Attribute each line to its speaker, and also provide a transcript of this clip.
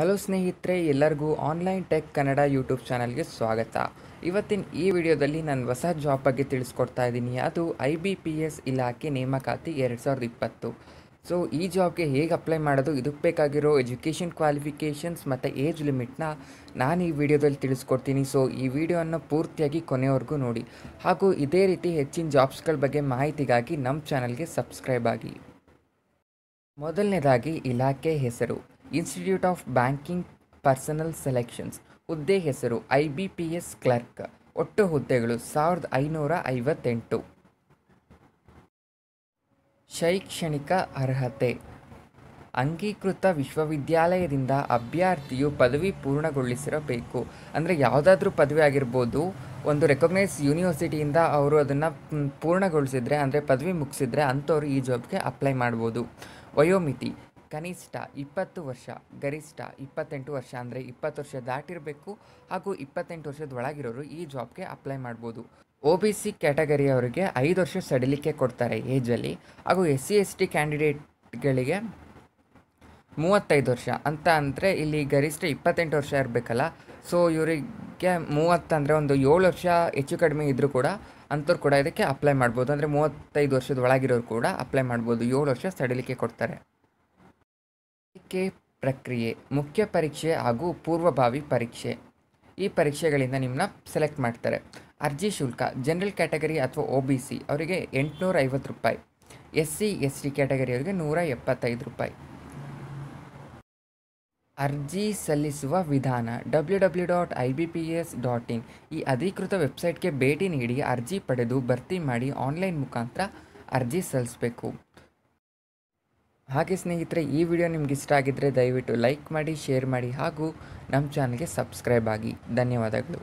Speaker 1: hello ಸ್ನೇಹಿತರೆ ಎಲ್ಲರಿಗೂ online tech Kannada YouTube ಚಾನಲ್ಗೆ ಸ್ವಾಗತ ಇವತ್ತಿನ ಈ ವಿಡಿಯೋದಲ್ಲಿ ನಾನು ಹೊಸ ಜಾಬ್ ಬಗ್ಗೆ ತಿಳಿಸ್ಕೊಡ್ತಾ ಇದ್ದೀನಿ ಅದು ಐ ಬಿ ಪಿ ಎಸ್ ಇಲಾಖೆ ನೇಮಕಾತಿ ಎರಡು ಸಾವಿರದ ಇಪ್ಪತ್ತು ಸೊ ಈ ಜಾಬ್ಗೆ ಹೇಗೆ ಅಪ್ಲೈ ಮಾಡೋದು ಇದಕ್ಕೆ ಬೇಕಾಗಿರೋ ಎಜುಕೇಷನ್ ಕ್ವಾಲಿಫಿಕೇಷನ್ಸ್ ಮತ್ತು ಏಜ್ ಲಿಮಿಟ್ನ ನಾನು ಈ ವಿಡಿಯೋದಲ್ಲಿ ತಿಳಿಸ್ಕೊಡ್ತೀನಿ ಸೊ ಈ ವಿಡಿಯೋವನ್ನು ಪೂರ್ತಿಯಾಗಿ ಕೊನೆಯವರೆಗೂ ನೋಡಿ ಹಾಗೂ ಇದೇ ರೀತಿ ಹೆಚ್ಚಿನ ಜಾಬ್ಸ್ಗಳ ಬಗ್ಗೆ ಮಾಹಿತಿಗಾಗಿ ನಮ್ಮ ಚಾನಲ್ಗೆ ಸಬ್ಸ್ಕ್ರೈಬ್ ಆಗಿ ಮೊದಲನೇದಾಗಿ ಇಲಾಖೆ ಹೆಸರು institute of banking personnel selections ಹುದ್ದೆ ಹೆಸರು I B P S clerk ಒಟ್ಟು ಹುದ್ದೆಗಳು ಸಾವಿರದ ಐನೂರ ಐವತ್ತೆಂಟು ಶೈಕ್ಷಣಿಕ ಅರ್ಹತೆ ಅಂಗೀಕೃತ ವಿಶ್ವವಿದ್ಯಾಲಯದಿಂದ ಅಭ್ಯರ್ಥಿಯು ಪದವಿ ಪೂರ್ಣಗೊಳಿಸಿರಬೇಕು ಅಂದರೆ ಯಾವುದಾದ್ರೂ ಪದವಿ ಆಗಿರ್ಬೋದು ಒಂದು ರೆಕಗ್ನೈಸ್ ಯೂನಿವರ್ಸಿಟಿಯಿಂದ ಅವರು ಅದನ್ನು ಪೂರ್ಣಗೊಳಿಸಿದರೆ ಅಂದರೆ ಪದವಿ ಮುಗಿಸಿದರೆ ಅಂಥವ್ರು ಈ ಜಾಬ್ಗೆ ಅಪ್ಲೈ ಮಾಡ್ಬೋದು ವಯೋಮಿತಿ ಕನಿಷ್ಠ ಇಪ್ಪತ್ತು ವರ್ಷ ಗರಿಷ್ಠ ಇಪ್ಪತ್ತೆಂಟು ವರ್ಷ ಅಂದರೆ ಇಪ್ಪತ್ತು ವರ್ಷ ದಾಟಿರಬೇಕು ಹಾಗೂ ಇಪ್ಪತ್ತೆಂಟು ವರ್ಷದ ಒಳಗಿರೋರು ಈ ಜಾಬ್ಗೆ ಅಪ್ಲೈ ಮಾಡ್ಬೋದು ಒ ಬಿ ಸಿ ಕ್ಯಾಟಗರಿಯವರಿಗೆ ಐದು ವರ್ಷ ಸಡಿಲಿಕೆ ಕೊಡ್ತಾರೆ ಏಜಲ್ಲಿ ಹಾಗೂ ಎಸ್ ಸಿ ಎಸ್ ಟಿ ಕ್ಯಾಂಡಿಡೇಟ್ಗಳಿಗೆ ಮೂವತ್ತೈದು ವರ್ಷ ಅಂತ ಅಂದರೆ ಇಲ್ಲಿ ಗರಿಷ್ಠ ಇಪ್ಪತ್ತೆಂಟು ವರ್ಷ ಇರಬೇಕಲ್ಲ ಸೊ ಇವರಿಗೆ ಮೂವತ್ತಂದರೆ ಒಂದು ಏಳು ವರ್ಷ ಹೆಚ್ಚು ಕಡಿಮೆ ಇದ್ದರೂ ಕೂಡ ಅಂಥವ್ರು ಕೂಡ ಇದಕ್ಕೆ ಅಪ್ಲೈ ಮಾಡ್ಬೋದು ಅಂದರೆ ಮೂವತ್ತೈದು ವರ್ಷದ ಒಳಗಿರೋರು ಕೂಡ ಅಪ್ಲೈ ಮಾಡ್ಬೋದು ಏಳು ವರ್ಷ ಸಡಿಲಿಕೆ ಕೊಡ್ತಾರೆ ಆಯ್ಕೆ ಪ್ರಕ್ರಿಯೆ ಮುಖ್ಯ ಪರೀಕ್ಷೆ ಹಾಗೂ ಪೂರ್ವಭಾವಿ ಪರೀಕ್ಷೆ ಈ ಪರೀಕ್ಷೆಗಳಿಂದ ನಿಮ್ಮನ್ನ ಸೆಲೆಕ್ಟ್ ಮಾಡ್ತಾರೆ ಅರ್ಜಿ ಶುಲ್ಕ ಜನರಲ್ ಕ್ಯಾಟಗರಿ ಅಥವಾ ಒ ಬಿ ಸಿ ಅವರಿಗೆ ಎಂಟುನೂರ ಐವತ್ತು ರೂಪಾಯಿ S C S T category ಅವರಿಗೆ ನೂರ ಎಪ್ಪತ್ತೈದು ರೂಪಾಯಿ ಅರ್ಜಿ ಸಲ್ಲಿಸುವ ವಿಧಾನ W W dot I B P S dot in ಈ ಅಧಿಕೃತ ವೆಬ್ಸೈಟ್ಗೆ ಭೇಟಿ ನೀಡಿ ಅರ್ಜಿ ಪಡೆದು ಭರ್ತಿ ಮಾಡಿ ಆನ್ಲೈನ್ ಮುಖಾಂತರ ಅರ್ಜಿ ಸಲ್ಲಿಸಬೇಕು ಹಾಗೆ ಸ್ನೇಹಿತರೆ ಈ ವಿಡಿಯೋ ನಿಮ್ಗೆ ಇಷ್ಟ ಆಗಿದ್ದರೆ ದಯವಿಟ್ಟು ಲೈಕ್ ಮಾಡಿ ಶೇರ್ ಮಾಡಿ ಹಾಗೂ ನಮ್ಮ ಚಾನಲ್ಗೆ ಸಬ್ಸ್ಕ್ರೈಬ್ ಆಗಿ ಧನ್ಯವಾದಗಳು